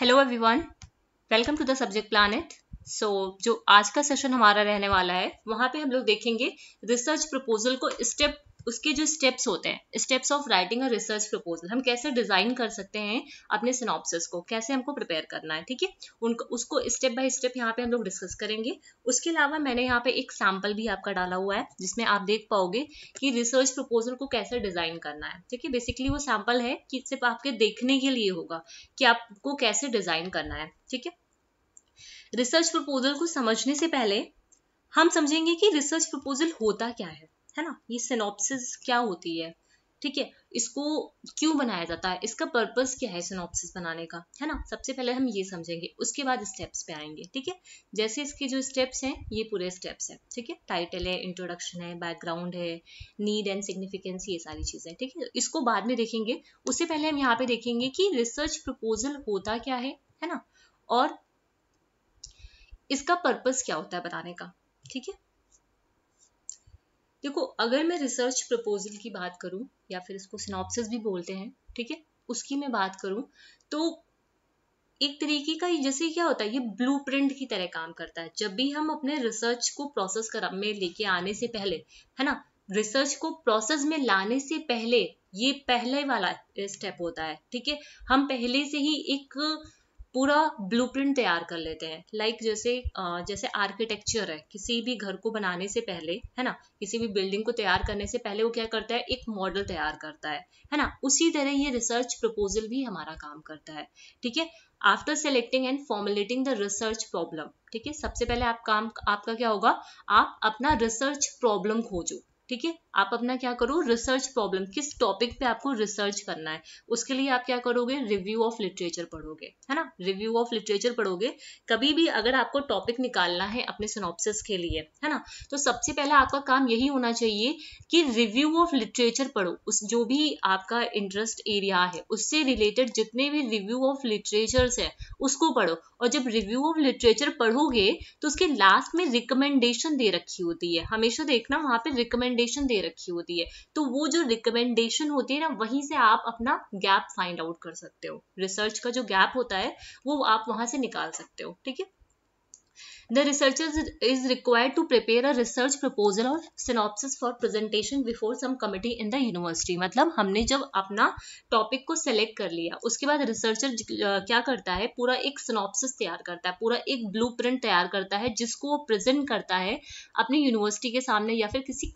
Hello everyone welcome to the subject planet so जो आज का सेशन हमारा रहने वाला है वहां पे हम लोग देखेंगे रिसर्च प्रपोजल को स्टेप उसके जो स्टेप्स होते हैं steps of writing a research proposal हम कैसे डिज़ाइन कर सकते हैं अपने सिनॉप्सिस को कैसे हमको प्रिपेयर करना है ठीक है उनको उसको स्टेप बाय स्टेप यहाँ पे हम लोग डिस्कस करेंगे उसके अलावा मैंने यहाँ पे एक सैम्पल भी आपका डाला हुआ है जिसमें आप देख पाओगे कि रिसर्च प्रपोजल को कैसे डिज़ाइन करना है ठीक है बेसिकली वो सैम्पल है कि सिर्फ आपके देखने के लिए होगा कि आपको कैसे डिज़ाइन करना है ठीक है रिसर्च प्रपोजल को समझने से पहले हम समझेंगे कि रिसर्च प्रपोजल होता क्या है है ना ये सिनॉप्सिस क्या होती है ठीक है इसको क्यों बनाया जाता है इसका पर्पस क्या है सिनॉप्सिस बनाने का है ना सबसे पहले हम ये समझेंगे उसके बाद स्टेप्स पे आएंगे ठीक है जैसे इसके जो स्टेप्स हैं ये पूरे स्टेप्स हैं ठीक है टाइटल है इंट्रोडक्शन है बैकग्राउंड है नीड एंड सिग्निफिकेंस ये सारी चीज़ें ठीक है इसको बाद में देखेंगे उससे पहले हम यहाँ पे देखेंगे कि रिसर्च प्रपोजल होता क्या है है ना और इसका पर्पज क्या होता है बनाने का ठीक है देखो अगर मैं रिसर्च प्रपोजल की बात करूँ या फिर इसको सिनॉप्सिस भी बोलते हैं ठीक है उसकी मैं बात करूं तो एक तरीके का जैसे क्या होता है ये ब्लूप्रिंट की तरह काम करता है जब भी हम अपने रिसर्च को प्रोसेस कर में लेके आने से पहले है ना रिसर्च को प्रोसेस में लाने से पहले ये पहले वाला स्टेप होता है ठीक है हम पहले से ही एक पूरा ब्लूप्रिंट तैयार कर लेते हैं लाइक like जैसे जैसे आर्किटेक्चर है किसी भी घर को बनाने से पहले है ना किसी भी बिल्डिंग को तैयार करने से पहले वो क्या करता है एक मॉडल तैयार करता है है ना उसी तरह ये रिसर्च प्रपोजल भी हमारा काम करता है ठीक है after selecting and formulating the research problem ठीक है सबसे पहले आप काम आपका क्या होगा आप अपना रिसर्च प्रॉब्लम खोजो ठीक है आप अपना क्या करो रिसर्च प्रॉब्लम किस टॉपिक पे आपको रिसर्च करना है उसके लिए आप क्या करोगे रिव्यू ऑफ लिटरेचर पढ़ोगे है ना रिव्यू ऑफ लिटरेचर पढ़ोगे कभी भी अगर आपको टॉपिक निकालना है अपने सिनॉप्सिस के लिए है ना तो सबसे पहले आपका काम यही होना चाहिए कि रिव्यू ऑफ लिटरेचर पढ़ो उस जो भी आपका इंटरेस्ट एरिया है उससे रिलेटेड जितने भी रिव्यू ऑफ लिटरेचर्स है उसको पढ़ो और जब रिव्यू ऑफ लिटरेचर पढ़ोगे तो उसके लास्ट में रिकमेंडेशन दे रखी होती है हमेशा देखना वहां पर रिकमेंड रिकमेंडेशन दे रखी होती है तो वो जो रिकमेंडेशन होती है ना वहीं से आप अपना गैप फाइंड आउट कर सकते हो रिसर्च का जो गैप होता है वो आप वहां से निकाल सकते हो ठीक है The researcher is required to prepare a research proposal or synopsis for presentation before some committee in the university. मतलब हमने जब अपना टॉपिक को सेलेक्ट कर लिया उसके बाद रिसर्चर क्या करता है पूरा एक सिनॉप्सिस तैयार करता है पूरा एक ब्लूप्रिंट तैयार करता है जिसको वो प्रेजेंट करता है अपनी यूनिवर्सिटी के सामने या फिर किसी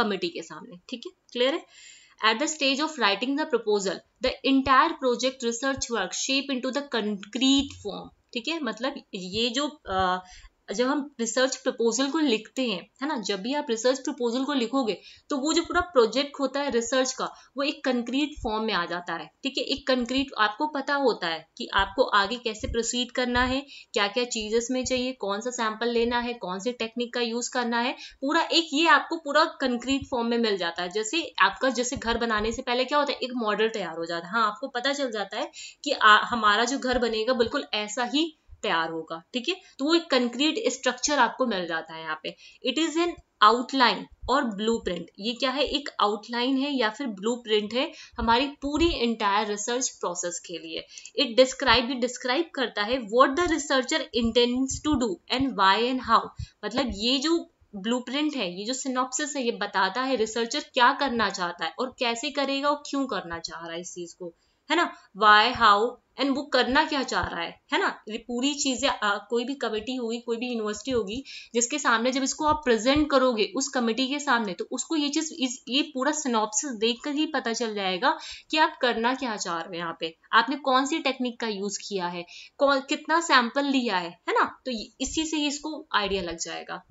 कमिटी के सामने ठीक है क्लियर है at the stage of writing the proposal the entire project research work shape into the concrete form ठीक है मतलब ये जो जब हम रिसर्च प्रपोजल को लिखते हैं है ना जब भी आप रिसर्च प्रपोजल को लिखोगे तो वो जो पूरा प्रोजेक्ट होता है रिसर्च का वो एक कंक्रीट फॉर्म में आ जाता है ठीक है एक कंक्रीट आपको पता होता है कि आपको आगे कैसे प्रोसीड करना है क्या क्या चीज में चाहिए कौन सा सैंपल लेना है कौन से टेक्निक का यूज करना है पूरा एक ये आपको पूरा कंक्रीट फॉर्म में मिल जाता है जैसे आपका जैसे घर बनाने से पहले क्या होता है एक मॉडल तैयार हो जाता है हाँ आपको पता चल जाता है कि आ, हमारा जो घर बनेगा बिल्कुल ऐसा ही तैयार होगा ठीक है तो वो एक कंक्रीट स्ट्रक्चर आपको मिल जाता है यहाँ पे इट इज एन आउटलाइन और ब्लूप्रिंट ये क्या है एक आउटलाइन है या फिर ब्लूप्रिंट है हमारी पूरी इंटायर रिसर्च प्रोसेस के लिए इट डिस्क्राइब ये डिस्क्राइब करता है what the researcher intends to do and why and how मतलब ये जो ब्लूप्रिंट है ये जो सिनॉप्सिस है ये बताता है रिसर्चर क्या करना चाहता है और कैसे करेगा और क्यों करना चाह रहा है इस चीज को है ना वाई हाउ एंड वो करना क्या चाह रहा है है ना ये पूरी चीजें कोई भी कमेटी होगी कोई भी यूनिवर्सिटी होगी जिसके सामने जब इसको आप प्रेजेंट करोगे उस कमेटी के सामने तो उसको ये चीज इस ये पूरा सिनॉप्सिस देखकर ही पता चल जाएगा कि आप करना क्या चाह रहे हो यहाँ पे आपने कौन सी टेक्निक का यूज किया है कौन कितना सैंपल लिया है है ना तो इसी से ही इसको आइडिया लग जाएगा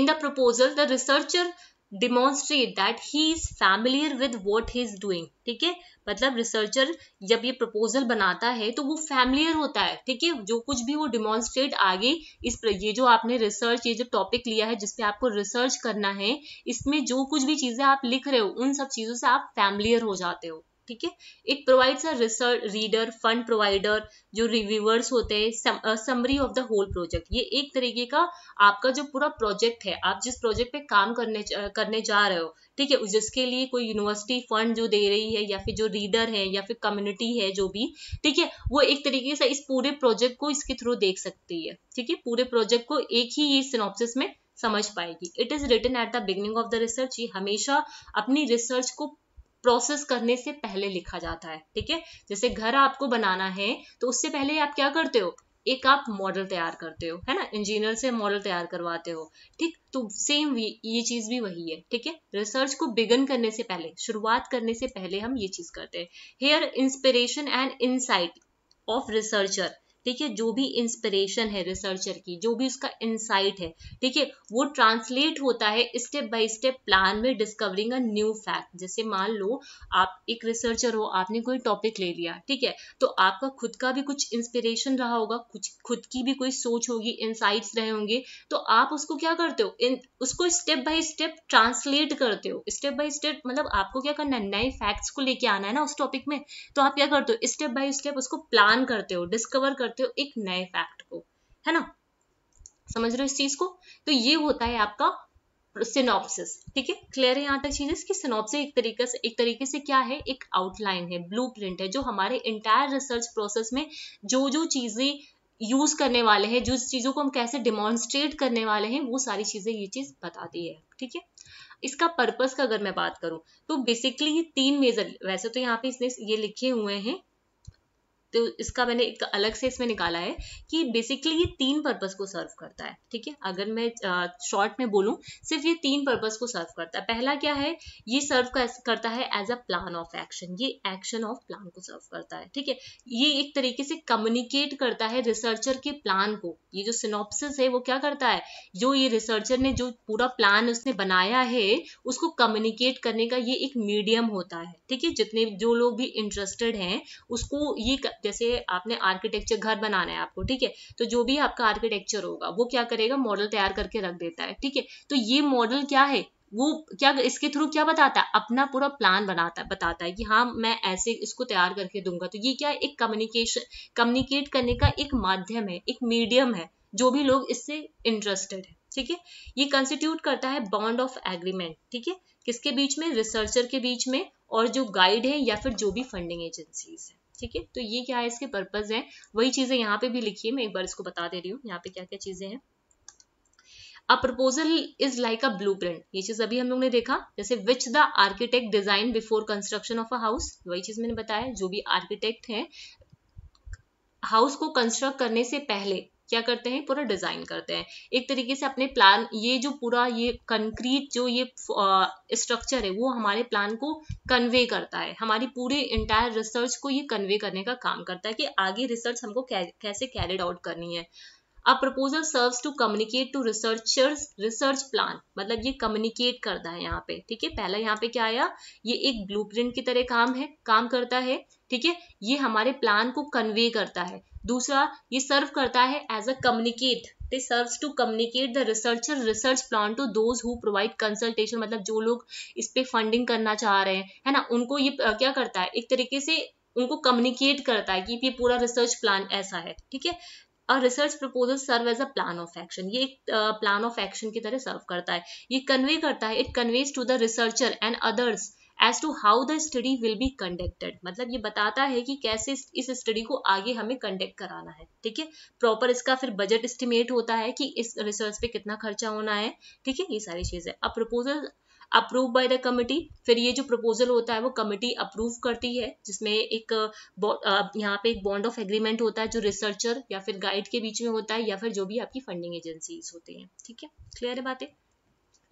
in the proposal the researcher demonstrate that he is familiar with what he is doing ठीक है मतलब रिसर्चर जब ये प्रपोजल बनाता है तो वो फैमिलियर होता है ठीक है जो कुछ भी वो डिमॉन्स्ट्रेट आगे इस पर, ये जो आपने रिसर्च ये जो टॉपिक लिया है जिसपे आपको रिसर्च करना है इसमें जो कुछ भी चीज़ें आप लिख रहे हो उन सब चीज़ों से आप फैमिलियर हो जाते हो ठीक है it provides a research reader fund provider जो रिव्यूअर्स होते हैं summary of the whole project ये एक तरीके का आपका जो पूरा प्रोजेक्ट है आप जिस प्रोजेक्ट पे काम करने करने जा रहे हो ठीक है जिसके लिए कोई यूनिवर्सिटी फंड जो दे रही है या फिर जो रीडर है या फिर कम्युनिटी है जो भी ठीक है वो एक तरीके से इस पूरे प्रोजेक्ट को इसके थ्रू देख सकती है ठीक है पूरे प्रोजेक्ट को एक ही ये सिनॉप्सिस में समझ पाएगी it is written at the beginning of the research ये हमेशा अपनी रिसर्च को प्रोसेस करने से पहले लिखा जाता है ठीक है जैसे घर आपको बनाना है तो उससे पहले आप क्या करते हो एक आप मॉडल तैयार करते हो है ना इंजीनियर से मॉडल तैयार करवाते हो ठीक तो सेम ये चीज भी वही है ठीक है रिसर्च को बिगन करने से पहले शुरुआत करने से पहले हम ये चीज करते हैं their inspiration and insight of researcher ठीक है जो भी इंस्पिरेशन है रिसर्चर की जो भी उसका इंसाइट है ठीक है वो ट्रांसलेट होता है स्टेप बाय स्टेप प्लान में डिस्कवरिंग अ न्यू फैक्ट जैसे मान लो आप एक रिसर्चर हो आपने कोई टॉपिक ले लिया ठीक है तो आपका खुद का भी कुछ इंस्पिरेशन रहा होगा कुछ खुद की भी कोई सोच होगी इंसाइट्स रहे होंगे तो आप उसको क्या करते हो इन उसको स्टेप बाय स्टेप ट्रांसलेट करते हो स्टेप बाय स्टेप मतलब आपको क्या करना है नए फैक्ट्स को लेके आना है ना उस टॉपिक में तो आप क्या करते हो स्टेप बाय स्टेप उसको प्लान करते हो डिस्कवर करते सकते हो एक नए फैक्ट को है ना समझ रहे हो इस चीज को तो ये होता है आपका सिनोप्सिस ठीक है क्लियर है यहाँ तक चीज कि सिनोप्सिस एक तरीके से एक तरीके से क्या है एक आउटलाइन है ब्लूप्रिंट है जो हमारे इंटायर रिसर्च प्रोसेस में जो जो चीजें यूज करने वाले हैं जिस चीजों को हम कैसे डिमॉन्स्ट्रेट करने वाले हैं वो सारी चीजें ये चीज बताती है ठीक है इसका पर्पस का अगर मैं बात करूं तो बेसिकली ये तीन मेजर वैसे तो यहाँ पे इसने ये लिखे हुए हैं तो इसका मैंने एक अलग से इसमें निकाला है कि बेसिकली ये तीन पर्पस को सर्व करता है ठीक है अगर मैं शॉर्ट में बोलूँ सिर्फ ये तीन पर्पस को सर्व करता है पहला क्या है ये सर्व करता है as a plan of action ये एक्शन ऑफ प्लान को सर्व करता है ठीक है ये एक तरीके से कम्युनिकेट करता है रिसर्चर के प्लान को ये जो सिनोप्सिस है वो क्या करता है जो ये रिसर्चर ने जो पूरा प्लान उसने बनाया है उसको कम्युनिकेट करने का ये एक मीडियम होता है ठीक है जितने जो लोग भी इंटरेस्टेड हैं उसको ये जैसे आपने आर्किटेक्चर घर बनाना है आपको ठीक है तो जो भी आपका आर्किटेक्चर होगा वो क्या करेगा मॉडल तैयार करके रख देता है ठीक है तो ये मॉडल क्या है वो क्या इसके थ्रू क्या बताता है अपना पूरा प्लान बनाता है बताता है कि हाँ मैं ऐसे इसको तैयार करके दूंगा तो ये क्या है एक कम्युनिकेशन कम्युनिकेट करने का एक माध्यम है एक मीडियम है जो भी लोग इससे इंटरेस्टेड है ठीक है ये कंस्टिट्यूट करता है बॉन्ड ऑफ एग्रीमेंट ठीक है किसके बीच में रिसर्चर के बीच में और जो गाइड है या फिर जो भी फंडिंग एजेंसीज है ठीक है तो ये क्या है इसके पर्पज है वही चीजें यहाँ पे भी लिखी है मैं एक बार इसको बता दे रही हूँ यहाँ पे क्या क्या चीजें हैं a proposal is like a blue print ये चीज अभी हम लोग ने देखा जैसे which the architect design before construction of a house वही चीज मैंने बताया जो भी आर्किटेक्ट है हाउस को कंस्ट्रक्ट करने से पहले क्या करते हैं पूरा डिजाइन करते हैं एक तरीके से अपने प्लान ये जो पूरा ये कंक्रीट जो ये स्ट्रक्चर है वो हमारे प्लान को कन्वे करता है हमारी पूरी इंटायर रिसर्च को ये कन्वे करने का काम करता है कि आगे रिसर्च हमको कैसे कैरिड आउट करनी है a proposal serves to communicate to researchers research plan मतलब ये कम्युनिकेट करता है यहाँ पे ठीक है पहला यहाँ पे क्या आया ये एक ब्लूप्रिंट की तरह काम है काम करता है ठीक है ये हमारे प्लान को कन्वे करता है दूसरा ये सर्व करता है as a communicate they serves to communicate the researcher research plan to those who provide consultation मतलब जो लोग इस पे फंडिंग करना चाह रहे हैं है ना उनको ये क्या करता है एक तरीके से उनको कम्युनिकेट करता है कि ये पूरा रिसर्च प्लान ऐसा है ठीक है और research proposal serve as a plan of action ये एक प्लान ऑफ एक्शन की तरह सर्व करता है ये कन्वे करता है it conveys to the researcher and others as to how the study will be conducted मतलब ये बताता है कि कैसे इस स्टडी को आगे हमें कंडक्ट कराना है ठीक है प्रॉपर इसका फिर बजट एस्टिमेट होता है कि इस रिसर्च पे कितना खर्चा होना है ठीक है ये सारी चीज़ें अब proposal approve by the committee फिर ये जो प्रपोजल होता है वो कमिटी अप्रूव करती है जिसमें एक यहाँ पे एक बॉन्ड ऑफ एग्रीमेंट होता है जो रिसर्चर या फिर गाइड के बीच में होता है या फिर जो भी आपकी फंडिंग एजेंसीज होती हैं ठीक है क्लियर है बातें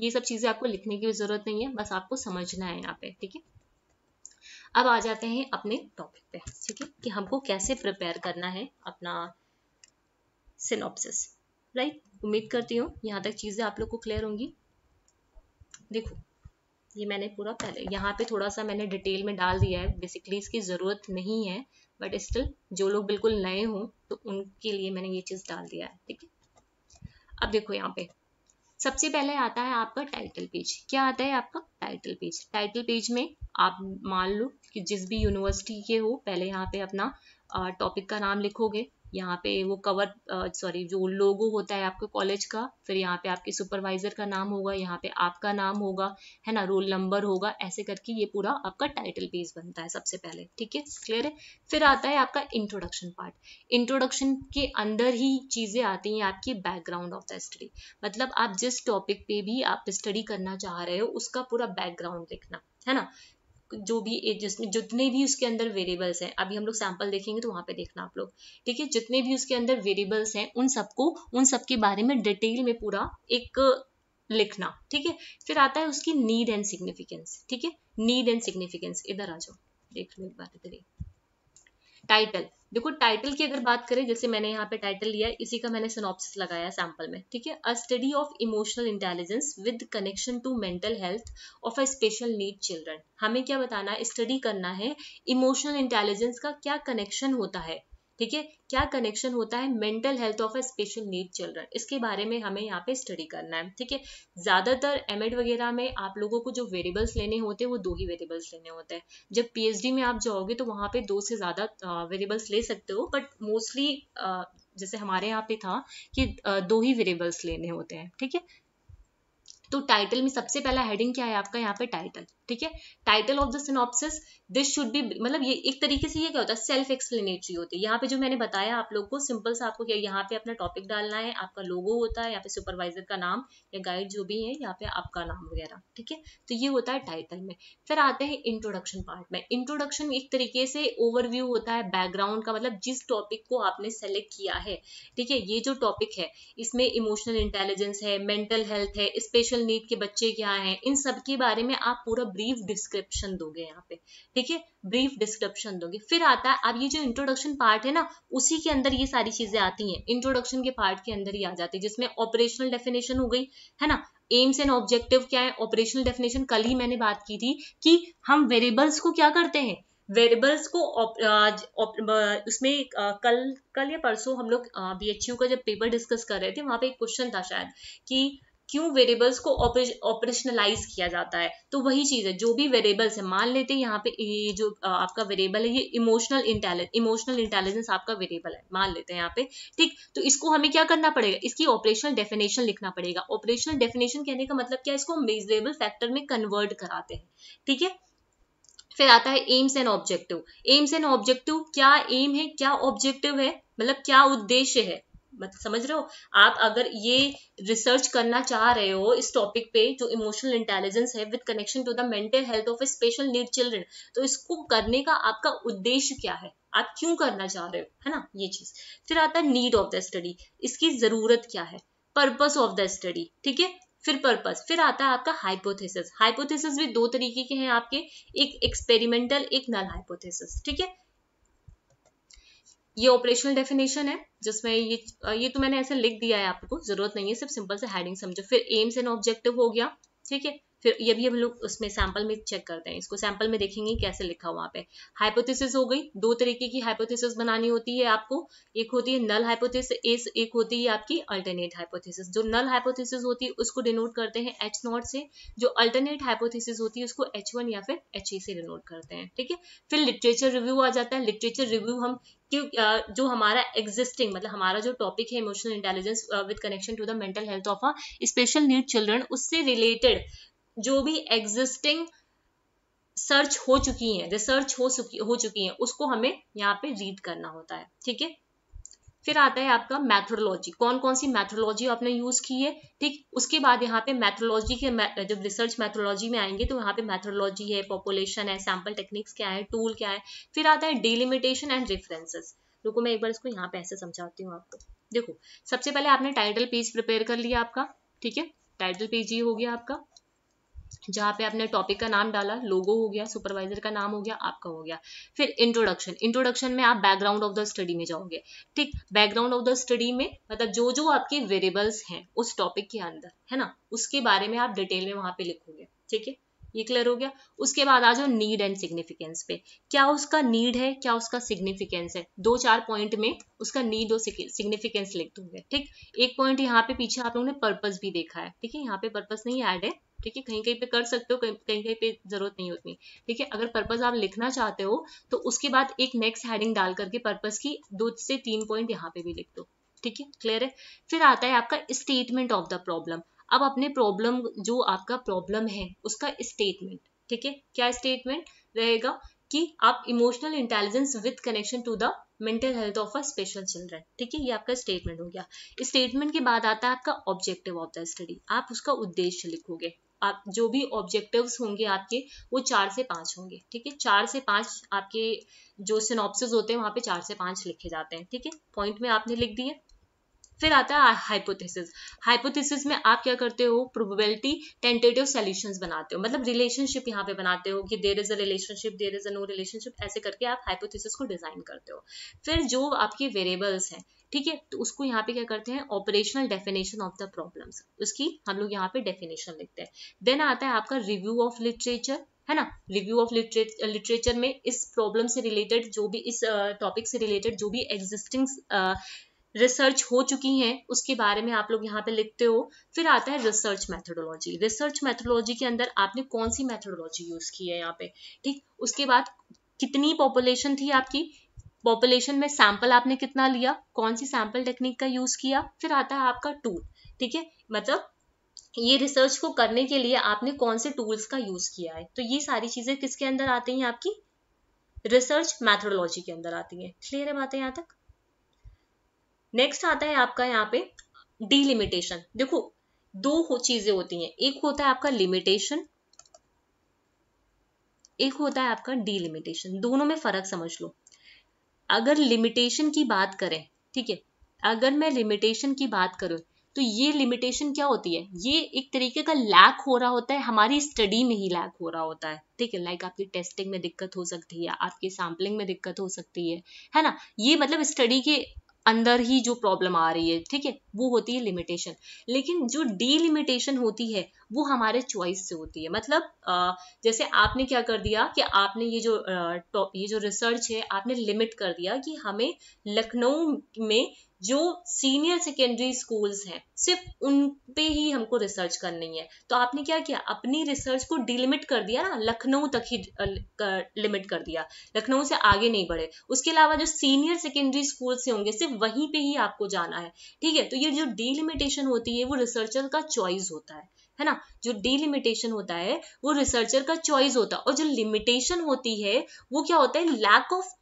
ये सब चीज़ें आपको लिखने की भी ज़रूरत नहीं है बस आपको समझना है यहाँ पे ठीक है अब आ जाते हैं अपने टॉपिक पे ठीक है कि हमको कैसे प्रिपेयर करना है अपना सिनोप्सिस राइट उम्मीद करती हूँ यहाँ तक चीज़ें आप लोग को क्लियर होंगी देखो ये मैंने पूरा पहले यहाँ पे थोड़ा सा मैंने डिटेल में डाल दिया है बेसिकली इसकी ज़रूरत नहीं है बट स्टिल जो लोग बिल्कुल नए हों तो उनके लिए मैंने ये चीज़ डाल दिया है ठीक है अब देखो यहाँ पे सबसे पहले आता है आपका टाइटल पेज क्या आता है आपका टाइटल पेज टाइटल पेज में आप मान लो कि जिस भी यूनिवर्सिटी के हो पहले यहाँ पे अपना टॉपिक का नाम लिखोगे यहाँ पे वो कवर सॉरी जो लोगो होता है आपके कॉलेज का फिर यहाँ पे आपके सुपरवाइजर का नाम होगा यहाँ पे आपका नाम होगा है ना रोल नंबर होगा ऐसे करके ये पूरा आपका टाइटल पेज बनता है सबसे पहले ठीक है क्लियर है फिर आता है आपका इंट्रोडक्शन पार्ट इंट्रोडक्शन के अंदर ही चीज़ें आती हैं आपकी बैकग्राउंड ऑफ द स्टडी मतलब आप जिस टॉपिक पे भी आप स्टडी करना चाह रहे हो उसका पूरा बैकग्राउंड लिखना है ना जो भी जिसमें जितने भी उसके अंदर वेरिएबल्स हैं अभी हम लोग सैंपल देखेंगे तो वहां पे देखना आप लोग ठीक है जितने भी उसके अंदर वेरिएबल्स हैं उन सबको उन सब के बारे में डिटेल में पूरा एक लिखना ठीक है फिर आता है उसकी नीड एंड सिग्निफिकेंस ठीक है नीड एंड सिग्निफिकेंस इधर आ जाओ देख लो एक बार इधर ही टाइटल देखो टाइटल की अगर बात करें जैसे मैंने यहाँ पे टाइटल लिया इसी का मैंने सिनॉप्सिस लगाया सैंपल में ठीक है a study of emotional intelligence with connection to mental health of a special need children हमें क्या बताना है स्टडी करना है इमोशनल इंटेलिजेंस का क्या कनेक्शन होता है ठीक है क्या कनेक्शन होता है mental health of a special need children इसके बारे में हमें यहाँ पे स्टडी करना है ठीक है ज़्यादातर एम वगैरह में आप लोगों को जो वेरिएबल्स लेने होते हैं वो दो ही वेरिएबल्स लेने होते हैं जब पीएचडी में आप जाओगे तो वहाँ पे दो से ज़्यादा वेरिएबल्स ले सकते हो बट मोस्टली जैसे हमारे यहाँ पे था कि दो ही वेरिएबल्स लेने होते हैं ठीक है तो टाइटल में सबसे पहला हेडिंग क्या है आपका यहाँ पे टाइटल ठीक है title of the synopsis this should be मतलब ये एक तरीके से ये क्या होता है सेल्फ एक्सप्लेनेटरी होती है यहाँ पे जो मैंने बताया आप लोग को सिंपल सा आपको क्या यहाँ पे अपना टॉपिक डालना है आपका लोगो होता है यहाँ पे सुपरवाइजर का नाम या गाइड जो भी है यहाँ पे आपका नाम वगैरह ठीक है तो ये होता है टाइटल में फिर आते हैं इंट्रोडक्शन पार्ट में इंट्रोडक्शन एक तरीके से ओवरव्यू होता है बैकग्राउंड का मतलब जिस टॉपिक को आपने सेलेक्ट किया है ठीक है ये जो टॉपिक है इसमें इमोशनल इंटेलिजेंस है मेंटल हेल्थ है स्पेशल नीड के बच्चे क्या है इन सब के बारे में आप पूरा ब्रीफ डिस्क्रिप्शन दोगे यहाँ पे ठीक है ब्रीफ डिस्क्रिप्शन दोगे फिर आता है अब ये जो इंट्रोडक्शन पार्ट है ना उसी के अंदर ये सारी चीजें आती हैं इंट्रोडक्शन के पार्ट के अंदर ही आ जाती है जिसमें ऑपरेशनल डेफिनेशन हो गई है ना एम्स एंड ऑब्जेक्टिव क्या है ऑपरेशनल डेफिनेशन कल ही मैंने बात की थी कि हम वेरिएबल्स को क्या करते हैं वेरिएबल्स को उप, उप, उसमें कल कल या परसों हम लोग बी का जब पेपर डिस्कस कर रहे थे वहां पे एक क्वेश्चन था शायद कि क्यों वेरिएबल्स को ऑपरेशनलाइज किया जाता है तो वही चीज़ है जो भी वेरिएबल्स है मान लेते हैं यहाँ पे ये जो आपका वेरिएबल है ये इमोशनल इंटेलिजेंस इमोशनल इंटेलिजेंस आपका वेरिएबल है मान लेते हैं यहाँ पे ठीक तो इसको हमें क्या करना पड़ेगा इसकी ऑपरेशनल डेफिनेशन लिखना पड़ेगा ऑपरेशनल डेफिनेशन कहने का मतलब क्या है इसको मेजरेबल फैक्टर में कन्वर्ट कराते हैं ठीक है फिर आता है aims and objective aims and objective क्या एम है क्या ऑब्जेक्टिव है मतलब क्या उद्देश्य है मतलब समझ रहे हो आप अगर ये रिसर्च करना चाह रहे हो इस टॉपिक पे जो इमोशनल इंटेलिजेंस है with connection to the mental health of a special need children तो इसको करने का आपका उद्देश्य क्या है आप क्यों करना चाह रहे हो है ना ये चीज फिर आता है नीड ऑफ द स्टडी इसकी जरूरत क्या है पर्पज ऑफ द स्टडी ठीक है फिर पर्पज फिर आता है आपका हाइपोथेसिस हाइपोथेसिस भी दो तरीके के हैं आपके एक एक्सपेरिमेंटल एक नल हाइपोथेसिस ठीक है ये ऑपरेशनल डेफिनेशन है जिसमें ये ये तो मैंने ऐसे लिख दिया है आपको जरूरत नहीं है सिर्फ सिंपल से हेडिंग समझो फिर एम्स एंड ऑब्जेक्टिव हो गया ठीक है फिर ये भी हम लोग उसमें सैंपल में चेक करते हैं इसको सैंपल में देखेंगे कैसे लिखा हुआ पे हाइपोथेसिस हो गई दो तरीके की हाइपोथेसिस बनानी होती है आपको एक होती है नल हाइपोथेसिस एक होती है आपकी अल्टरनेट हाइपोथेसिस जो नल हाइपोथेसिस होती है उसको डिनोट करते हैं एच नॉट से जो अल्टरनेट हाइपोथेसिस होती है उसको एच वन या फिर एच e से डिनोट करते हैं ठीक है फिर लिटरेचर रिव्यू आ जाता है लिटरेचर रिव्यू हम क्यों जो हमारा एग्जिस्टिंग मतलब हमारा जो टॉपिक है emotional intelligence with connection to the mental health of a special need children उससे रिलेटेड जो भी एग्जिस्टिंग सर्च हो चुकी है रिसर्च हो चुकी हो चुकी है उसको हमें यहाँ पे रीड करना होता है ठीक है फिर आता है आपका मैथोलॉजी कौन कौन सी मैथोलॉजी आपने यूज की है ठीक उसके बाद यहाँ पे मैथोलॉजी के जब रिसर्च मैथोलॉजी में आएंगे तो यहाँ पे मैथोलॉजी है पॉपुलेशन है सैम्पल टेक्निक्स क्या है टूल क्या है फिर आता है डिलिमिटेशन एंड रेफरेंसेस रुको मैं एक बार इसको यहाँ पे ऐसे समझाती हूँ आपको देखो सबसे पहले आपने टाइटल पेज प्रिपेयर कर लिया आपका ठीक है टाइटल पेज ये हो गया आपका जहाँ पे आपने टॉपिक का नाम डाला लोगो हो गया सुपरवाइजर का नाम हो गया आपका हो गया फिर इंट्रोडक्शन इंट्रोडक्शन में आप बैकग्राउंड ऑफ द स्टडी में जाओगे ठीक बैकग्राउंड ऑफ द स्टडी में मतलब जो जो आपके वेरिएबल्स हैं उस टॉपिक के अंदर है ना उसके बारे में आप डिटेल में वहाँ पे लिखोगे ठीक है ये क्लियर हो गया उसके बाद आ जाओ नीड एंड सिग्निफिकेंस पे क्या उसका नीड है क्या उसका सिग्निफिकेंस है दो चार पॉइंट में उसका नीड और सिग्निफिकेंस लिख दूंगे ठीक एक पॉइंट यहाँ पे पीछे आप लोगों ने पर्पज भी देखा है ठीक है यहाँ पे पर्पज नहीं ऐड है ठीक है कहीं कहीं पे कर सकते हो कहीं कहीं पे जरूरत नहीं होती ठीक है अगर पर्पज आप लिखना चाहते हो तो उसके बाद एक नेक्स्ट हेडिंग डाल करके पर्पज की दो से तीन पॉइंट यहाँ पे भी लिख दो ठीक है क्लियर है फिर आता है आपका स्टेटमेंट ऑफ द प्रॉब्लम अब अपने प्रॉब्लम जो आपका प्रॉब्लम है उसका स्टेटमेंट ठीक है क्या स्टेटमेंट रहेगा कि आप emotional intelligence with connection to the mental health of a special children ठीक है ये आपका स्टेटमेंट हो गया स्टेटमेंट के बाद आता है आपका ऑब्जेक्टिव ऑफ द स्टडी आप उसका उद्देश्य लिखोगे आप जो भी ऑब्जेक्टिव्स होंगे आपके वो चार से पांच होंगे ठीक है चार से पांच आपके जो सिनॉप्सिस होते हैं वहाँ पे चार से पांच लिखे जाते हैं ठीक है पॉइंट में आपने लिख दिए फिर आता है हाइपोथेसिस हाइपोथेसिस में आप क्या करते हो प्रोबेबिलिटी टेंटेटिव सोल्यूशन बनाते हो मतलब रिलेशनशिप यहाँ पे बनाते हो कि there is a relationship there is a no relationship ऐसे करके आप हाइपोथेसिस को डिजाइन करते हो फिर जो आपके वेरिएबल्स हैं ठीक है तो उसको यहाँ पे क्या करते हैं operational definition of the problems उसकी हम लोग यहाँ पे डेफिनेशन लिखते हैं देन आता है आपका रिव्यू ऑफ लिटरेचर है ना रिव्यू ऑफ लिटरेचर में इस प्रॉब्लम से रिलेटेड जो भी इस टॉपिक uh, से रिलेटेड जो भी एग्जिस्टिंग रिसर्च हो चुकी हैं उसके बारे में आप लोग यहाँ पे लिखते हो फिर आता है रिसर्च मैथडोलॉजी रिसर्च मैथडोलॉजी के अंदर आपने कौन सी मैथडोलॉजी यूज की है यहाँ पे ठीक उसके बाद कितनी पॉपुलेशन थी आपकी पॉपुलेशन में सैंपल आपने कितना लिया कौन सी सैंपल टेक्निक का यूज किया फिर आता है आपका टूल ठीक है मतलब ये रिसर्च को करने के लिए आपने कौन से टूल्स का यूज किया है तो ये सारी चीजें किसके अंदर आती हैं आपकी रिसर्च मैथडोलॉजी के अंदर आती हैं क्लियर है बातें यहाँ तक नेक्स्ट आता है आपका यहाँ पे डीलिमिटेशन देखो दो हो चीजें होती हैं एक होता है आपका लिमिटेशन एक होता है आपका डिलिमिटेशन दोनों में फर्क समझ लो अगर लिमिटेशन की बात करें ठीक है अगर मैं लिमिटेशन की बात करूं तो ये लिमिटेशन क्या होती है ये एक तरीके का लैक हो रहा होता है हमारी स्टडी में ही लैक हो रहा होता है ठीक है लाइक आपकी टेस्टिंग में दिक्कत हो सकती है आपकी सैम्पलिंग में दिक्कत हो सकती है है ना ये मतलब स्टडी के अंदर ही जो प्रॉब्लम आ रही है ठीक है वो होती है लिमिटेशन लेकिन जो डीलिमिटेशन होती है वो हमारे चॉइस से होती है मतलब जैसे आपने क्या कर दिया कि आपने ये जो ये जो रिसर्च है आपने लिमिट कर दिया कि हमें लखनऊ में जो सीनियर सेकेंडरी स्कूल्स हैं सिर्फ उन पे ही हमको रिसर्च करनी है तो आपने क्या किया अपनी रिसर्च को डिलिमिट कर दिया ना लखनऊ तक ही लिमिट कर दिया लखनऊ से आगे नहीं बढ़े उसके अलावा जो सीनियर सेकेंडरी स्कूल से होंगे सिर्फ वहीं पे ही आपको जाना है ठीक है तो ये जो डिलिमिटेशन होती है वो रिसर्चर का चॉइस होता है है ना जो डिलिमिटेशन होता है वो रिसर्चर का चॉइस होता है और जो लिमिटेशन होती है वो क्या होता है लैक ऑफ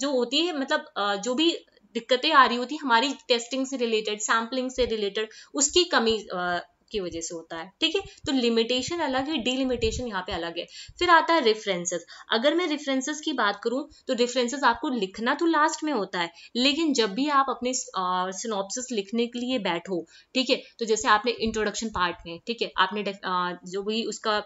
जो होती है मतलब जो भी दिक्कतें आ रही होती हमारी टेस्टिंग से रिलेटेड सैम्पलिंग से रिलेटेड उसकी कमी आ, की वजह से होता है ठीक है तो लिमिटेशन अलग है डिलिमिटेशन यहाँ पे अलग है फिर आता है रेफरेंसेस अगर मैं रेफरेंसेस की बात करूँ तो रेफरेंसेस आपको लिखना तो लास्ट में होता है लेकिन जब भी आप अपने सिनॉप्सिस लिखने के लिए बैठो ठीक है तो जैसे आपने इंट्रोडक्शन पार्ट में ठीक है आपने आ, जो भी उसका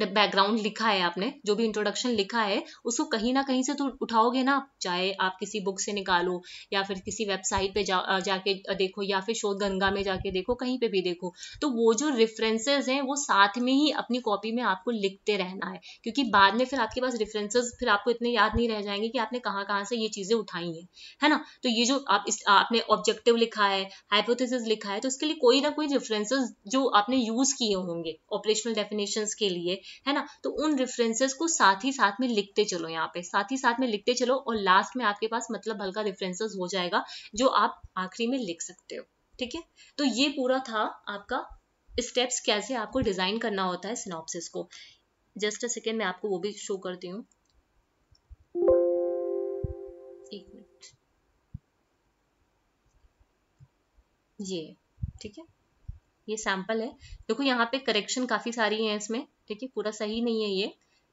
बैकग्राउंड लिखा है आपने जो भी इंट्रोडक्शन लिखा है उसको कहीं ना कहीं से तो उठाओगे ना चाहे आप किसी बुक से निकालो या फिर किसी वेबसाइट पे जा जाके देखो या फिर शोध गंगा में जाके देखो कहीं पे भी देखो तो वो जो रेफरेंसेज हैं वो साथ में ही अपनी कॉपी में आपको लिखते रहना है क्योंकि बाद में फिर आपके पास रेफरेंसेज फिर आपको इतने याद नहीं रह जाएंगे कि आपने कहाँ कहाँ से ये चीज़ें उठाई हैं है ना तो ये जो आप इस आपने ऑब्जेक्टिव लिखा है हाइपोथिस लिखा है तो उसके लिए कोई ना कोई रेफरेंसेज जो आपने यूज़ किए होंगे ऑपरेशनल डेफिनेशन के लिए है ना तो उन रेफरेंसेस को साथ ही साथ में लिखते चलो यहाँ पे साथ ही साथ में लिखते चलो और लास्ट में आपके पास मतलब हल्का रेफरेंसेस हो जाएगा जो आप आखिरी में लिख सकते हो ठीक है तो ये पूरा था आपका स्टेप्स कैसे आपको डिजाइन करना होता है सिनॉप्सिस को जस्ट अ सेकेंड मैं आपको वो भी शो करती हूँ एक मिनट ये ठीक है ये सैम्पल है देखो यहाँ पे करेक्शन काफ़ी सारी है इसमें ठीक है पूरा सही नहीं है ये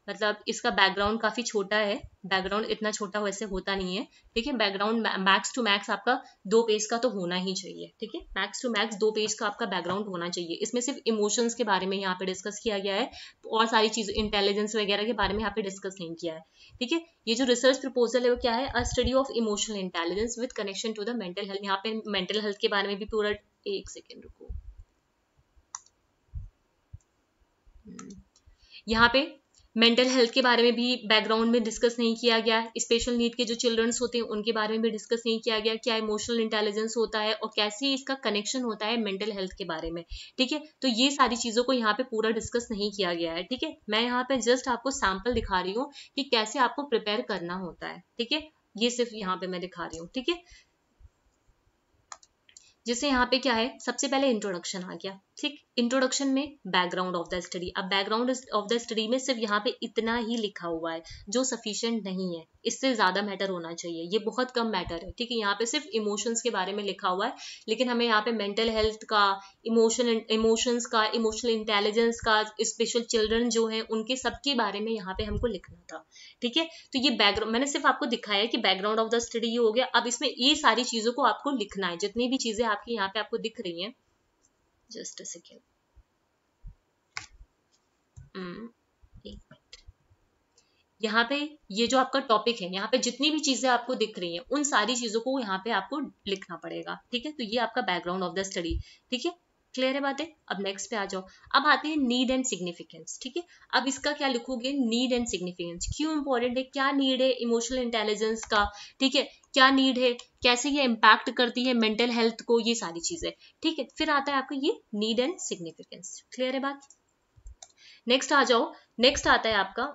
मतलब इसका बैकग्राउंड काफ़ी छोटा है बैकग्राउंड इतना छोटा वैसे होता नहीं है ठीक है बैकग्राउंड मैक्स टू मैक्स आपका दो पेज का तो होना ही चाहिए ठीक है मैक्स टू मैक्स दो पेज का आपका बैकग्राउंड होना चाहिए इसमें सिर्फ इमोशंस के बारे में यहाँ पे डिस्कस किया गया है और सारी चीज़ इंटेलिजेंस वगैरह के बारे में यहाँ पे डिस्कस नहीं किया है ठीक है ये जो रिसर्च प्रपोजल है वो क्या है a study of emotional intelligence with connection to the mental health यहाँ पे मेंटल हेल्थ के बारे में भी पूरा एक सेकेंड रुको यहाँ पे मेंटल हेल्थ के बारे में भी बैकग्राउंड में डिस्कस नहीं किया गया स्पेशल नीड के जो चिल्ड्रंस होते हैं उनके बारे में भी डिस्कस नहीं किया गया क्या इमोशनल इंटेलिजेंस होता है और कैसे इसका कनेक्शन होता है मेंटल हेल्थ के बारे में ठीक है तो ये सारी चीज़ों को यहाँ पे पूरा डिस्कस नहीं किया गया है ठीक है मैं यहाँ पे जस्ट आपको सैम्पल दिखा रही हूँ कि कैसे आपको प्रिपेयर करना होता है ठीक है ये सिर्फ यहाँ पे मैं दिखा रही हूँ ठीक है जैसे यहाँ पे क्या है सबसे पहले इंट्रोडक्शन आ गया ठीक इंट्रोडक्शन में बैकग्राउंड ऑफ द स्टडी अब बैकग्राउंड ऑफ द स्टडी में सिर्फ यहाँ पे इतना ही लिखा हुआ है जो सफिशियंट नहीं है इससे ज़्यादा मैटर होना चाहिए ये बहुत कम मैटर है ठीक है यहाँ पे सिर्फ इमोशंस के बारे में लिखा हुआ है लेकिन हमें यहाँ पे मेंटल हेल्थ का इमोशन इमोशंस का इमोशनल इंटेलिजेंस का स्पेशल चिल्ड्रन जो है उनके सबके बारे में यहाँ पे हमको लिखना था ठीक है तो ये बैकग्राउंड मैंने सिर्फ आपको दिखाया कि बैकग्राउंड ऑफ द स्टडी ये हो गया अब इसमें ये सारी चीज़ों को आपको लिखना है जितनी भी चीज़ें आपकी यहाँ पे आपको दिख रही है जस्ट अ सेकेंड यहाँ पे ये जो आपका टॉपिक है यहाँ पे जितनी भी चीजें आपको दिख रही हैं उन सारी चीजों को यहाँ पे आपको लिखना पड़ेगा ठीक है तो ये आपका बैकग्राउंड ऑफ द स्टडी ठीक है क्लियर है बातें अब नेक्स्ट पे आ जाओ अब आते हैं नीड एंड सिग्निफिकेंस ठीक है अब इसका क्या लिखोगे नीड एंड सिग्निफिकेंस क्यों इंपॉर्टेंट है क्या नीड है इमोशनल इंटेलिजेंस का ठीक है क्या नीड है कैसे ये इम्पैक्ट करती है मेंटल हेल्थ को ये सारी चीजें ठीक है फिर आता है आपको ये नीड एंड सिग्निफिकेंस क्लियर है बात नेक्स्ट आ जाओ नेक्स्ट आता है आपका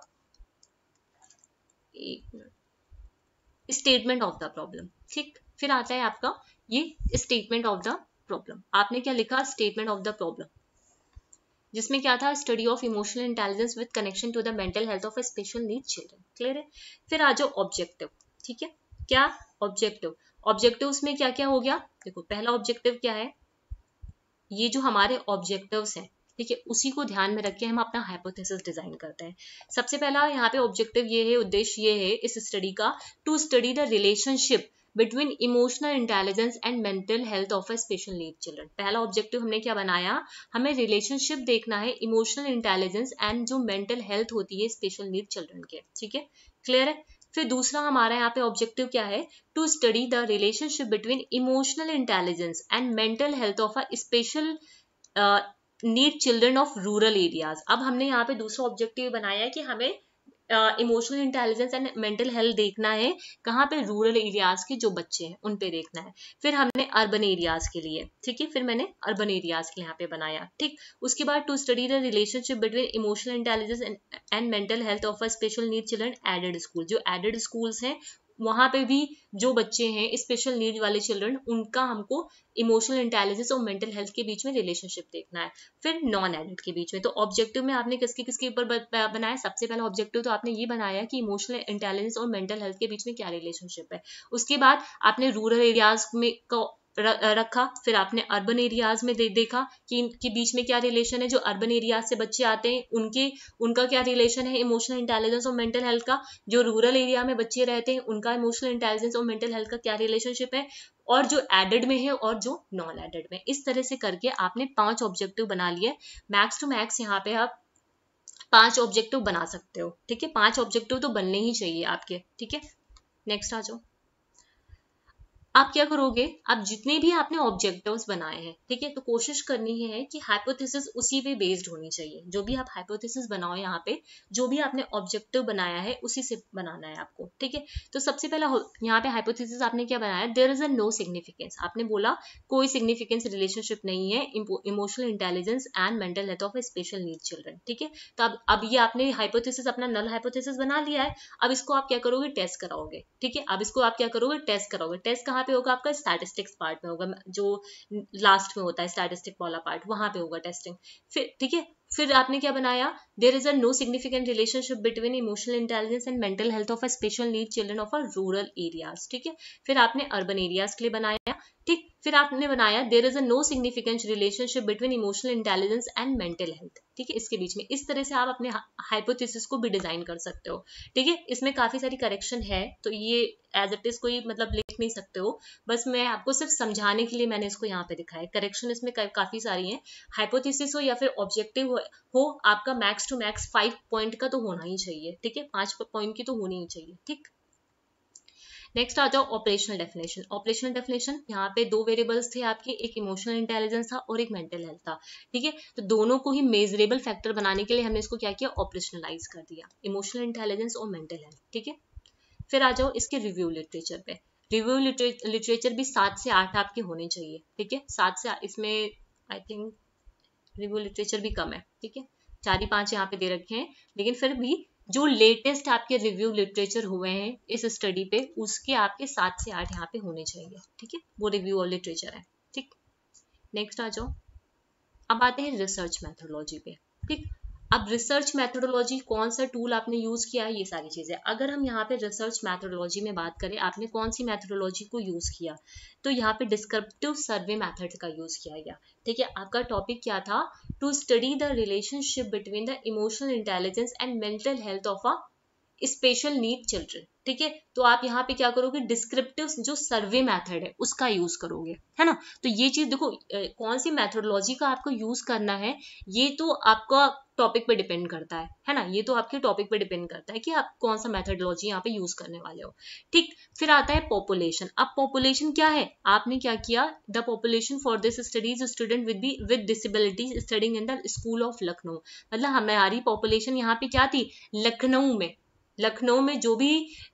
स्टेटमेंट ऑफ द प्रॉब्लम ठीक फिर आता है आपका ये स्टेटमेंट ऑफ द प्रॉब्लम आपने क्या लिखा स्टेटमेंट ऑफ द प्रॉब्लम जिसमें क्या था study of emotional intelligence with connection to the mental health of special need children clear है फिर आ जाओ ऑब्जेक्टिव ठीक है क्या ऑब्जेक्टिव ऑब्जेक्टिव में क्या क्या हो गया देखो पहला ऑब्जेक्टिव क्या है ये जो हमारे ऑब्जेक्टिव्स हैं ठीक है उसी को ध्यान में रख के हम अपना हाइपोथेसिस डिजाइन करते हैं सबसे पहला यहाँ पे ऑब्जेक्टिव ये है उद्देश्य ये है इस स्टडी का to study the relationship between emotional intelligence and mental health of a special need children पहला ऑब्जेक्टिव हमने क्या बनाया हमें रिलेशनशिप देखना है इमोशनल इंटेलिजेंस एंड जो मेंटल हेल्थ होती है स्पेशल नीड चिल्ड्रन के ठीक है क्लियर है फिर दूसरा हमारा यहाँ पे ऑब्जेक्टिव क्या है to study the relationship between emotional intelligence and mental health of a special need children of rural areas अब हमने यहाँ पे दूसरा ऑब्जेक्टिव बनाया है कि हमें emotional intelligence and mental health देखना है कहाँ पे रूरल एरियाज के जो बच्चे हैं उन पे देखना है फिर हमने अर्बन एरियाज के लिए ठीक है फिर मैंने अर्बन एरियाज के लिए यहाँ पे बनाया ठीक उसके बाद to study the relationship between emotional intelligence and mental health of a special need children aided school जो एडेड स्कूल्स हैं वहां पे भी जो बच्चे हैं स्पेशल नीड वाले चिल्ड्रन उनका हमको इमोशनल इंटेलिजेंस और मेंटल हेल्थ के बीच में रिलेशनशिप देखना है फिर नॉन एडल्ट के बीच में तो ऑब्जेक्टिव में आपने किसके किसके ऊपर बनाया सबसे पहला ऑब्जेक्टिव तो आपने ये बनाया कि इमोशनल इंटेलिजेंस और मेंटल हेल्थ के बीच में क्या रिलेशनशिप है उसके बाद आपने रूरल एरियाज में रखा फिर आपने अर्बन एरियाज में दे, देखा कि इनके बीच में क्या रिलेशन है जो अर्बन एरियाज से बच्चे आते हैं उनके उनका क्या रिलेशन है इमोशनल इंटेलिजेंस और मेंटल हेल्थ का जो रूरल एरिया में बच्चे रहते हैं उनका इमोशनल इंटेलिजेंस और मेंटल हेल्थ का क्या रिलेशनशिप है और जो एडेड में है और जो नॉन एडेड में इस तरह से करके आपने पांच ऑब्जेक्टिव बना लिए मैक्स टू मैक्स यहाँ पे आप पांच ऑब्जेक्टिव बना सकते हो ठीक है पांच ऑब्जेक्टिव तो बनने ही चाहिए आपके ठीक है नेक्स्ट आ जाओ आप क्या करोगे आप जितने भी आपने ऑब्जेक्टिव्स बनाए हैं ठीक है तो कोशिश करनी है कि हाइपोथेसिस उसी पे बेस्ड होनी चाहिए जो भी आप हाइपोथेसिस बनाओ यहाँ पे जो भी आपने ऑब्जेक्टिव बनाया है उसी से बनाना है आपको ठीक है तो सबसे पहला यहाँ पे हाइपोथेसिस आपने क्या बनाया there is a no significance आपने बोला कोई सिग्निफिकेंस रिलेशनशिप नहीं है emotional intelligence and mental health of special need children ठीक है तो अब अब ये आपने हाइपोथेसिस अपना नल हाइपोथेसिस बना लिया है अब इसको आप क्या करोगे टेस्ट कराओगे ठीक है अब इसको आप क्या करोगे टेस्ट कराओगे टेस्ट कहाँ पे होगा आपका स्टैटिस्टिक्स पार्ट में होगा जो लास्ट में होता है स्टैटिस्टिक वाला पार्ट वहां पे होगा टेस्टिंग फिर ठीक है फिर आपने क्या बनाया there is a no significant relationship between emotional intelligence and mental health of a special need children of a rural areas ठीक है फिर आपने अर्बन एरियाज के लिए बनाया ठीक फिर आपने बनाया there is a no significant relationship between emotional intelligence and mental health ठीक है इसके बीच में इस तरह से आप अपने हाइपोथेसिस को भी डिजाइन कर सकते हो ठीक है इसमें काफी सारी करेक्शन है तो ये एज इट इज कोई मतलब लिख नहीं सकते हो बस मैं आपको सिर्फ समझाने के लिए मैंने इसको यहाँ पे दिखाया है करेक्शन इसमें काफी सारी है हाइपोथिस हो या फिर ऑब्जेक्टिव हो, हो आपका max to max five point का तो होना ही चाहिए ठीक है पांच पॉइंट की तो होनी ही चाहिए ठीक नेक्स्ट आ जाओ ऑपरेशनल डेफिनेशन ऑपरेशनल डेफिनेशन यहाँ पे दो वेरिएबल्स थे आपके एक इमोशनल इंटेलिजेंस था और एक मेंटल हेल्थ था ठीक है तो दोनों को ही मेजरेबल फैक्टर बनाने के लिए हमने इसको क्या किया ऑपरेशनलाइज कर दिया इमोशनल इंटेलिजेंस और मेंटल हेल्थ ठीक है फिर आ जाओ इसके रिव्यू लिटरेचर पे रिव्यू लिटरेचर भी सात से आठ आपके होने चाहिए ठीक है सात से इसमें आई थिंक रिव्यू लिटरेचर भी कम है ठीक है चार ही पांच यहाँ पे दे रखे हैं लेकिन फिर भी जो लेटेस्ट आपके रिव्यू लिटरेचर हुए हैं इस स्टडी पे उसके आपके सात से आठ यहाँ पे होने चाहिए ठीक है वो रिव्यू और लिटरेचर है ठीक नेक्स्ट आ जाओ अब आते हैं रिसर्च मैथोलॉजी पे ठीक अब रिसर्च मैथडोलॉजी कौन सा टूल आपने यूज़ किया है ये सारी चीज़ें अगर हम यहाँ पे रिसर्च मैथडोलॉजी में बात करें आपने कौन सी मैथडोलॉजी को यूज़ किया तो यहाँ पे डिस्क्रिप्टिव सर्वे मैथड का यूज़ किया गया ठीक है आपका टॉपिक क्या था to study the relationship between the emotional intelligence and mental health of a special need children ठीक है तो आप यहाँ पे क्या करोगे डिस्क्रिप्टिव जो सर्वे मेथड है उसका यूज करोगे है ना तो ये चीज देखो कौन सी मेथडोलॉजी का आपको यूज करना है ये तो आपका टॉपिक पे डिपेंड करता है है ना ये तो आपके टॉपिक पे डिपेंड करता है कि आप कौन सा मेथडोलॉजी यहाँ पे यूज करने वाले हो ठीक फिर आता है पॉपुलेशन अब पॉपुलेशन क्या है आपने क्या किया the population for this studies student with with disabilities studying in the school of Lucknow मतलब हमारी पॉपुलेशन यहाँ पे क्या थी लखनऊ में लखनऊ में जो भी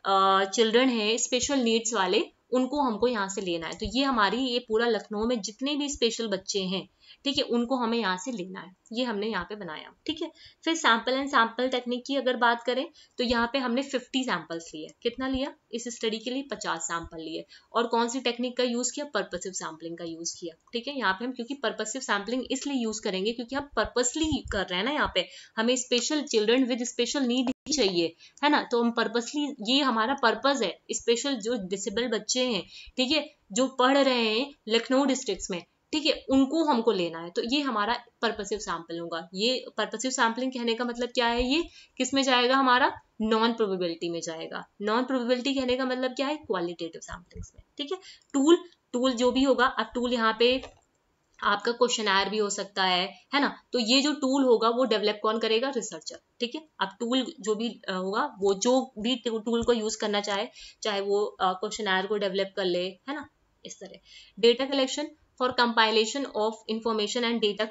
चिल्ड्रन है स्पेशल नीड्स वाले उनको हमको यहाँ से लेना है तो ये हमारी ये पूरा लखनऊ में जितने भी स्पेशल बच्चे हैं ठीक है उनको हमें यहाँ से लेना है ये हमने यहाँ पे बनाया ठीक है फिर सैम्पल एंड सैम्पल टेक्निक की अगर बात करें तो यहाँ पे हमने 50 सैम्पल्स लिए कितना लिया इस स्टडी के लिए 50 सैम्पल लिए और कौन सी टेक्निक का यूज़ किया पर्पसिव सैम्पलिंग का यूज़ किया ठीक है यहाँ पे हम क्योंकि पर्पसिव सैम्पलिंग इसलिए यूज़ करेंगे क्योंकि हम पर्पसली कर रहे हैं ना यहाँ पे हमें special children with special need चाहिए है ना तो हम पर्पसली ये हमारा पर्पस है स्पेशल जो डिसेबल बच्चे हैं ठीक है जो पढ़ रहे हैं लखनऊ डिस्ट्रिक्ट में ठीक है उनको हमको लेना है तो ये हमारा पर्पसिव सैंपल होगा ये पर्पसिव सैम्पलिंग कहने का मतलब क्या है ये किस में जाएगा हमारा नॉन प्रोबेबिलिटी में जाएगा नॉन प्रोबेबिलिटी कहने का मतलब क्या है क्वालिटेटिव सैम्पलिंग्स में ठीक है टूल टूल जो भी होगा अब टूल यहाँ पे आपका क्वेश्चन भी हो सकता है है ना तो ये जो टूल होगा वो डेवलप कौन करेगा रिसर्चर ठीक है अब टूल जो भी होगा वो जो भी टूल को यूज करना चाहे चाहे वो क्वेश्चन को डेवलप कर ले है ना इस तरह data collection for compilation of information and data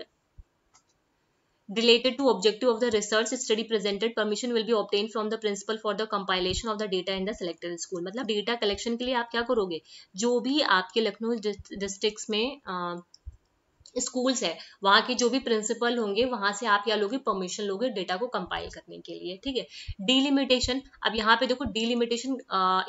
related to objective of the research study presented permission will be obtained from the principal for the compilation of the data in the selected school मतलब data collection के लिए आप क्या करोगे जो भी आपके Lucknow districts में स्कूल्स है वहाँ के जो भी प्रिंसिपल होंगे वहाँ से आप या लोगे परमिशन लोगे डेटा को कंपाइल करने के लिए ठीक है डीलिमिटेशन अब यहाँ पे देखो डीलिमिटेशन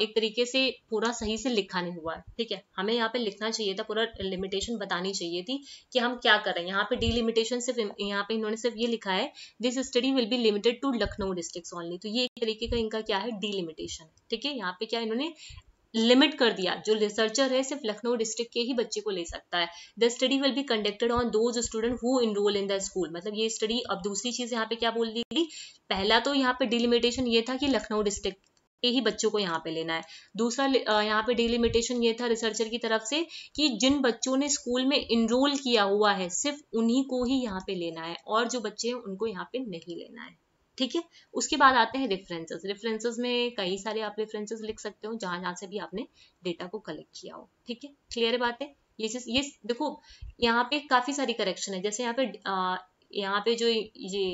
एक तरीके से पूरा सही से लिखा नहीं हुआ है ठीक है हमें यहाँ पे लिखना चाहिए था पूरा लिमिटेशन बतानी चाहिए थी कि हम क्या कर रहे हैं यहाँ पे डीलिमिटेशन सिर्फ यहाँ पे इन्होंने सिर्फ ये लिखा है this study will be limited to Lucknow district only तो ये एक तरीके का इनका क्या है डीलिमिटेशन ठीक है यहाँ पे क्या इन्होंने लिमिट कर दिया जो रिसर्चर है सिर्फ लखनऊ डिस्ट्रिक्ट के ही बच्चे को ले सकता है the study will be conducted on those student who enrol in the school मतलब ये स्टडी अब दूसरी चीज यहाँ पे क्या बोल दी गई पहला तो यहाँ पे डिलिमिटेशन ये था कि लखनऊ डिस्ट्रिक्ट के ही बच्चों को यहाँ पे लेना है दूसरा यहाँ पे डिलिमिटेशन ये था रिसर्चर की तरफ से कि जिन बच्चों ने स्कूल में इनरोल किया हुआ है सिर्फ उन्हीं को ही यहाँ पे लेना है और जो बच्चे हैं उनको यहाँ पे नहीं लेना है ठीक है उसके बाद आते हैं रेफरेंसेस रेफरेंसेस में कई सारे आप रेफरेंसेस लिख सकते हो जहां जहां से भी आपने डेटा को कलेक्ट किया हो ठीक है क्लियर बात है ये चीज ये देखो यहाँ पे काफी सारी करेक्शन है जैसे यहाँ पे यहाँ पे जो ये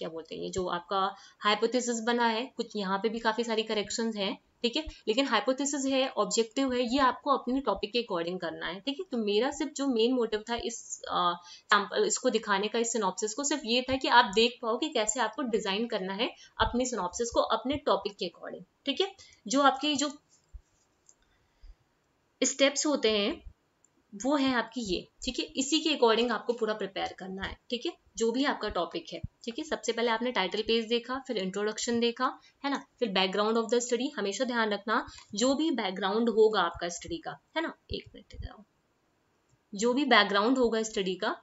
क्या बोलते हैं ये जो आपका हाइपोथेसिस बना है कुछ यहाँ पे भी काफी सारी करेक्शन है ठीक है लेकिन हाइपोथेसिस है ऑब्जेक्टिव है ये आपको अपने टॉपिक के अकॉर्डिंग करना है ठीक है तो मेरा सिर्फ जो मेन मोटिव था इस सैम्पल इसको दिखाने का इस सिनॉप्सिस को सिर्फ ये था कि आप देख पाओ कि कैसे आपको डिजाइन करना है अपने सिनॉप्सिस को अपने टॉपिक के अकॉर्डिंग ठीक है जो आपके जो स्टेप्स होते हैं वो है आपकी ये ठीक है इसी के अकॉर्डिंग आपको पूरा प्रिपेयर करना है ठीक है जो भी आपका टॉपिक है ठीक है सबसे पहले आपने टाइटल पेज देखा फिर इंट्रोडक्शन देखा है ना फिर बैकग्राउंड ऑफ द स्टडी हमेशा ध्यान रखना जो भी बैकग्राउंड होगा आपका स्टडी का है ना एक मिनट जो भी बैकग्राउंड होगा स्टडी का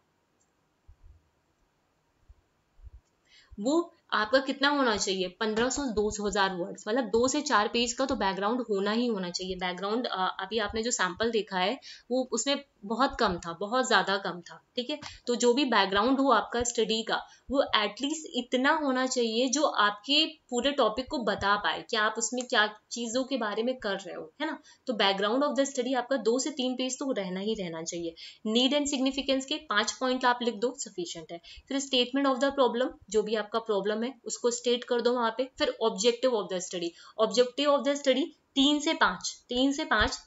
वो आपका कितना होना चाहिए पंद्रह सौ दो हजार वर्ड्स मतलब दो से चार पेज का तो बैकग्राउंड होना ही होना चाहिए बैकग्राउंड अभी आपने जो सैम्पल देखा है वो उसमें बहुत कम था बहुत ज़्यादा कम था ठीक है तो जो भी बैकग्राउंड हो आपका स्टडी का वो एटलीस्ट इतना होना चाहिए जो आपके पूरे टॉपिक को बता पाए कि आप उसमें क्या चीज़ों के बारे में कर रहे हो है ना तो बैकग्राउंड ऑफ द स्टडी आपका दो से तीन पेज तो रहना ही रहना चाहिए नीड एंड सिग्निफिकेंस के पांच पॉइंट आप लिख दो सफिशियंट है फिर स्टेटमेंट ऑफ द प्रॉब्लम जो भी आपका प्रॉब्लम प्रॉब्लम है उसको स्टेट कर दो वहां पे फिर objective of the study objective of the study तीन से पांच तीन से पांच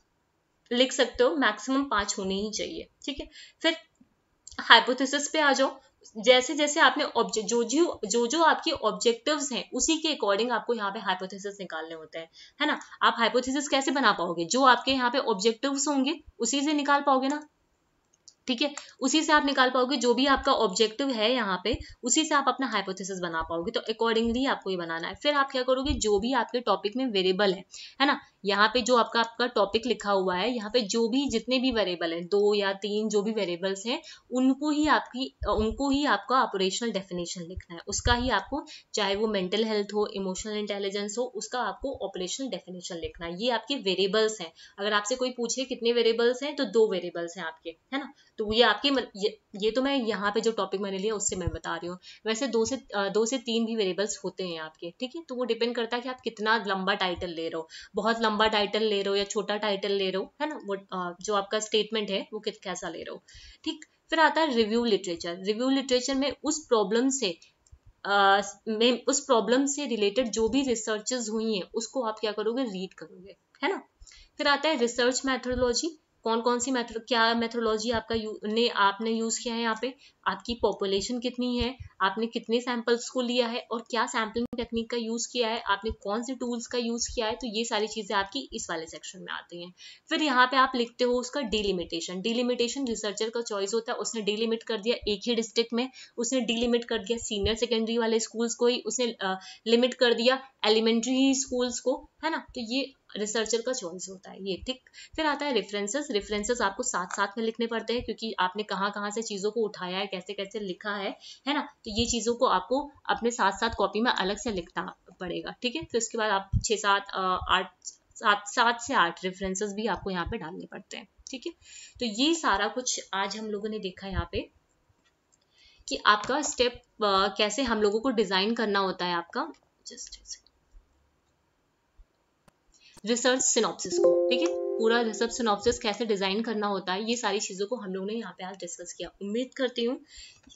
लिख सकते हो मैक्सिमम पांच होने ही चाहिए ठीक है फिर हाइपोथेसिस पे आ जाओ जैसे जैसे आपने ऑब्जेक्ट जो जो जो जो आपके ऑब्जेक्टिव्स हैं उसी के अकॉर्डिंग आपको यहाँ पे हाइपोथेसिस निकालने होते हैं है ना आप हाइपोथेसिस कैसे बना पाओगे जो आपके यहाँ पे ऑब्जेक्टिव्स होंगे उसी से निकाल पाओगे ना ठीक है उसी से आप निकाल पाओगे जो भी आपका ऑब्जेक्टिव है यहाँ पे उसी से आप अपना हाइपोथेसिस बना पाओगे तो अकॉर्डिंगली आपको ये बनाना है फिर आप क्या करोगे जो भी आपके टॉपिक में वेरिएबल है है ना यहाँ पे जो आपका आपका टॉपिक लिखा हुआ है यहाँ पे जो भी जितने भी वेरिएबल हैं दो या तीन जो भी वेरिएबल्स हैं उनको ही आपकी उनको ही आपका ऑपरेशनल डेफिनेशन लिखना है उसका ही आपको चाहे वो मेंटल हेल्थ हो इमोशनल इंटेलिजेंस हो उसका आपको ऑपरेशनल डेफिनेशन लिखना है ये आपके वेरिएबल्स हैं अगर आपसे कोई पूछे कितने वेरिएबल्स हैं तो दो वेरिएबल्स हैं आपके है ना तो ये आपके ये, तो मैं यहाँ पे जो टॉपिक मैंने लिया उससे मैं बता रही हूँ वैसे दो से दो से तीन भी वेरिएबल्स होते हैं आपके ठीक है तो वो डिपेंड करता है कि आप कितना लंबा टाइटल ले रहे हो बहुत लंबा लंबा टाइटल ले रहे हो या छोटा टाइटल ले रहे हो है ना वो जो आपका स्टेटमेंट है वो कैसा ले रहे हो ठीक फिर आता है रिव्यू लिटरेचर रिव्यू लिटरेचर में उस प्रॉब्लम से Uh, में उस प्रॉब्लम से रिलेटेड जो भी रिसर्चेज हुई हैं उसको आप क्या करोगे रीड करोगे है ना फिर आता है रिसर्च मैथडोलॉजी कौन कौन सी मैथ क्या मैथोलॉजी आपका यू, ने आपने यूज़ किया है यहाँ पे आपकी पॉपुलेशन कितनी है आपने कितने सैंपल्स को लिया है और क्या सैम्पलिंग टेक्निक का यूज़ किया है आपने कौन से टूल्स का यूज़ किया है तो ये सारी चीज़ें आपकी इस वाले सेक्शन में आती हैं फिर यहाँ पे आप लिखते हो उसका डिलिमिटेशन डिलिमिटेशन रिसर्चर का चॉइस होता है उसने डिलिमिट कर दिया एक ही डिस्ट्रिक्ट में उसने डिलिमिट कर दिया सीनियर सेकेंडरी वाले स्कूल्स को ही उसने लिमिट कर दिया एलिमेंट्री स्कूल्स को है ना तो ये रिसर्चर का चॉइस होता है ये ठीक फिर आता है रेफरेंसेस रेफरेंसेस आपको साथ साथ में लिखने पड़ते हैं क्योंकि आपने कहाँ कहाँ से चीज़ों को उठाया है कैसे कैसे लिखा है है ना तो ये चीज़ों को आपको अपने साथ साथ कॉपी में अलग से लिखना पड़ेगा ठीक है फिर उसके बाद आप छः सात आठ सात सात से आठ रेफरेंसेस भी आपको यहाँ पे डालने पड़ते हैं ठीक है तो ये सारा कुछ आज हम लोगों ने देखा यहाँ पे कि आपका स्टेप कैसे हम लोगों को डिज़ाइन करना होता है आपका जस्ट रिसर्च सिनॉप्सिस को ठीक है पूरा रिसर्च सिनॉप्सिस कैसे डिज़ाइन करना होता है ये सारी चीज़ों को हम लोगों ने यहाँ पे आज डिस्कस किया उम्मीद करती हूँ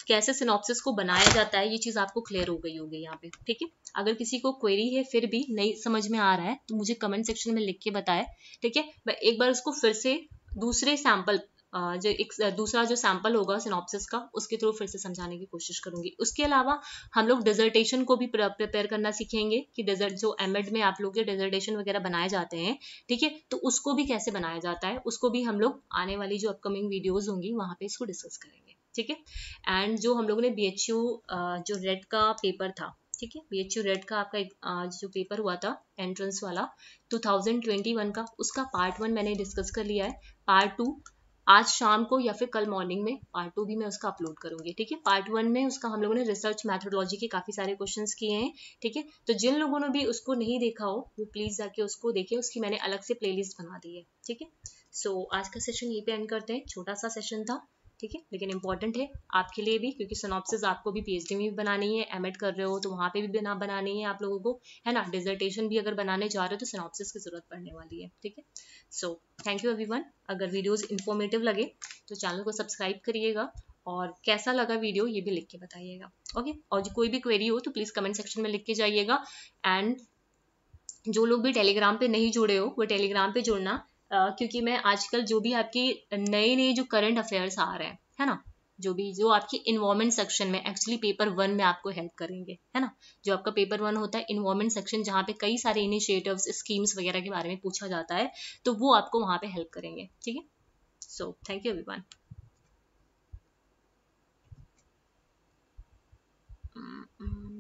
कैसे सिनॉप्सिस को बनाया जाता है ये चीज़ आपको क्लियर हो गई होगी यहाँ पे ठीक है अगर किसी को क्वेरी है फिर भी नहीं समझ में आ रहा है तो मुझे कमेंट सेक्शन में लिख के बताए ठीक है एक बार उसको फिर से दूसरे सैंपल जो एक दूसरा जो सैम्पल होगा सिनॉप्सिस का उसके थ्रू फिर से समझाने की कोशिश करूंगी उसके अलावा हम लोग डिजर्टेशन को भी प्रिपेयर करना सीखेंगे कि डिजर्ट जो एम में आप लोग के डिजर्टेशन वगैरह बनाए जाते हैं ठीक है तो उसको भी कैसे बनाया जाता है उसको भी हम लोग आने वाली जो अपकमिंग वीडियोज होंगी वहाँ पे इसको डिस्कस करेंगे ठीक है एंड जो हम लोगों ने बी जो रेड का पेपर था ठीक है बी एच यू रेड का आपका एक जो पेपर हुआ था एंट्रेंस वाला 2021 का उसका पार्ट वन मैंने डिस्कस कर लिया है पार्ट टू आज शाम को या फिर कल मॉर्निंग में पार्ट टू भी मैं उसका अपलोड करूंगी ठीक है पार्ट वन में उसका हम लोगों ने रिसर्च मैथोडोलॉजी के काफ़ी सारे क्वेश्चन किए हैं ठीक है तो जिन लोगों ने भी उसको नहीं देखा हो वो प्लीज़ जाके उसको देखें उसकी मैंने अलग से प्लेलिस्ट बना दी है ठीक है सो आज का सेशन यही पे एंड करते हैं छोटा सा सेशन था ठीक है लेकिन इंपॉर्टेंट है आपके लिए भी क्योंकि सनॉप्सिस आपको भी पीएचडी में भी बनानी है एमएड कर रहे हो तो वहाँ पे भी बना बनानी है आप लोगों को है ना डिजर्टेशन भी अगर बनाने जा रहे हो तो सनॉप्सिस की जरूरत पड़ने वाली है ठीक है सो थैंक यू एवरीवन अगर वीडियोस इन्फॉर्मेटिव लगे तो चैनल को सब्सक्राइब करिएगा और कैसा लगा वीडियो ये भी लिख के बताइएगा ओके और जो कोई भी क्वेरी हो तो प्लीज़ कमेंट सेक्शन में लिख के जाइएगा एंड जो लोग भी टेलीग्राम पे नहीं जुड़े हो वो टेलीग्राम पे जुड़ना क्योंकि मैं आजकल जो भी आपकी नए नए जो करंट अफेयर्स आ रहे हैं है ना जो भी जो आपके इन्वॉर्मेंट सेक्शन में एक्चुअली पेपर वन में आपको हेल्प करेंगे है ना जो आपका पेपर वन होता है इन्वॉर्मेंट सेक्शन जहाँ पे कई सारे इनिशिएटिव्स स्कीम्स वगैरह के बारे में पूछा जाता है तो वो आपको वहाँ पे हेल्प करेंगे ठीक है so thank you everyone mm, mm.